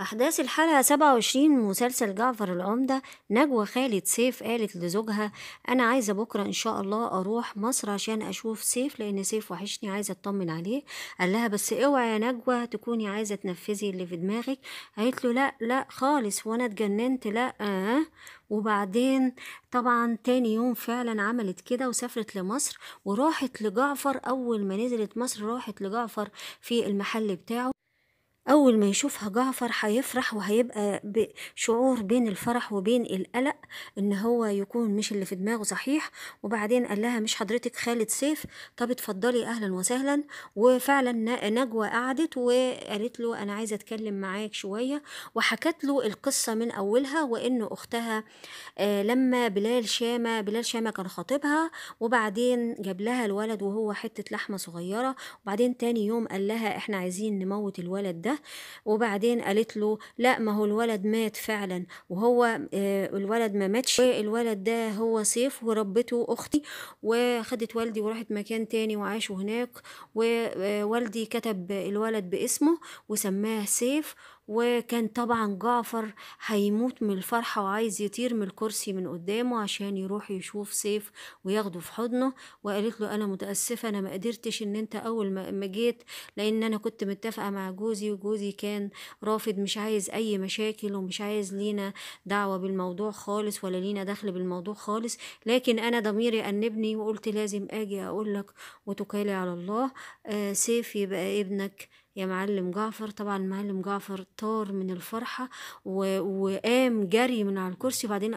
أحداث الحلقة 27 مسلسل جعفر العمدة نجوى خالد سيف قالت لزوجها أنا عايزة بكرة إن شاء الله أروح مصر عشان أشوف سيف لأن سيف وحشني عايزة أطمن عليه قال لها بس اوعي يا نجوى تكوني عايزة تنفذي اللي في دماغك قالت له لا لا خالص وأنا اتجننت لا آه وبعدين طبعا تاني يوم فعلا عملت كده وسافرت لمصر وراحت لجعفر أول ما نزلت مصر راحت لجعفر في المحل بتاعه أول ما يشوفها جعفر هيفرح وهيبقى بشعور بين الفرح وبين القلق إن هو يكون مش اللي في دماغه صحيح وبعدين قال لها مش حضرتك خالد سيف طب اتفضلي أهلا وسهلا وفعلا نجوى قعدت وقالت له أنا عايزة أتكلم معاك شوية وحكت له القصة من أولها وإن أختها آه، لما بلال شامة بلال شامة كان خاطبها وبعدين جاب لها الولد وهو حتة لحمة صغيرة وبعدين تاني يوم قال لها إحنا عايزين نموت الولد ده ده وبعدين قالت له لا ما هو الولد مات فعلا وهو آه، الولد ما ماتش الولد ده هو سيف وربته اختي وخدت والدي وراحت مكان تاني وعاشوا هناك ووالدي آه، كتب الولد باسمه وسماه سيف وكان طبعا جعفر هيموت من الفرحة وعايز يطير من الكرسي من قدامه عشان يروح يشوف سيف وياخده في حضنه وقالت له أنا متأسفة أنا ما قدرتش إن أنت أول ما جيت لأن أنا كنت متفقة مع جوزي وجوزي كان رافض مش عايز أي مشاكل ومش عايز لينا دعوة بالموضوع خالص ولا لينا دخل بالموضوع خالص لكن أنا ضميري أنبني وقلت لازم أجي أقولك وتكالي على الله آه سيف يبقى ابنك يا معلم جعفر طبعا المعلم جعفر طار من الفرحة و... وقام جري من على الكرسي وبعدين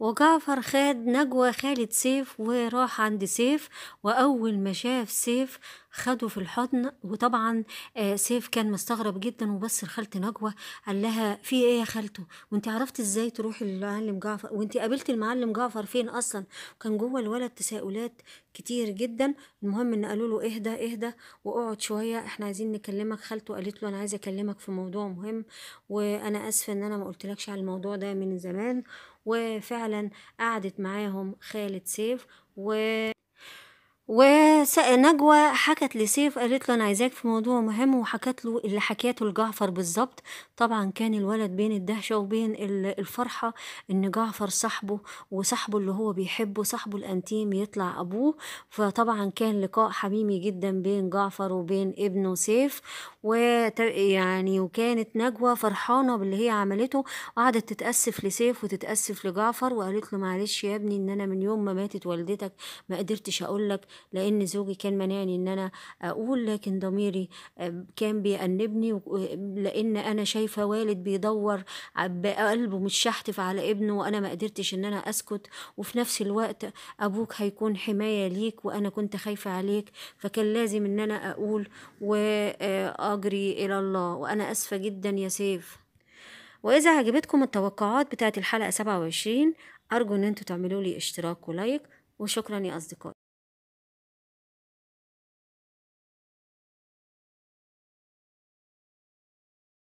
وجعفر خد نجوى خالد سيف وراح عند سيف وأول ما شاف سيف خده في الحضن وطبعا آه، سيف كان مستغرب جدا وبص لخالتي نجوى قال لها في ايه يا خالته وانت عرفتي ازاي تروحي للمعلم جعفر وانت قابلتي المعلم جعفر فين اصلا كان جوه الولد تساؤلات كتير جدا المهم ان قالوا له اهدى اهدى واقعد شويه احنا عايزين نكلمك خالته قالت له انا عايزه اكلمك في موضوع مهم وانا اسفه ان انا ما قلتلكش على الموضوع ده من زمان وفعلا قعدت معاهم خالة سيف و ونجوى حكت لسيف قالت له انا عايزاك في موضوع مهم وحكت له اللي حكيته لجعفر بالظبط طبعا كان الولد بين الدهشه وبين الفرحه ان جعفر صاحبه وصاحبه اللي هو بيحبه صاحبه الانتيم يطلع ابوه فطبعا كان لقاء حميمي جدا بين جعفر وبين ابنه سيف ويعني وكانت نجوى فرحانه باللي هي عملته وقعدت تتاسف لسيف وتتاسف لجعفر وقالت له معلش يا ابني ان انا من يوم ما ماتت والدتك ما قدرتش اقول لك لأن زوجي كان مانعني إن أنا أقول لكن ضميري كان بيأنبني لأن أنا شايفة والد بيدور بقلبه متشحتف على ابنه وأنا ما قدرتش إن أنا أسكت وفي نفس الوقت أبوك هيكون حماية ليك وأنا كنت خايفة عليك فكان لازم إن أنا أقول وأجري إلى الله وأنا آسفة جدا يا سيف وإذا عجبتكم التوقعات بتاعت الحلقة 27 أرجو إن انتوا تعملوا لي اشتراك ولايك وشكرا يا أصدقائي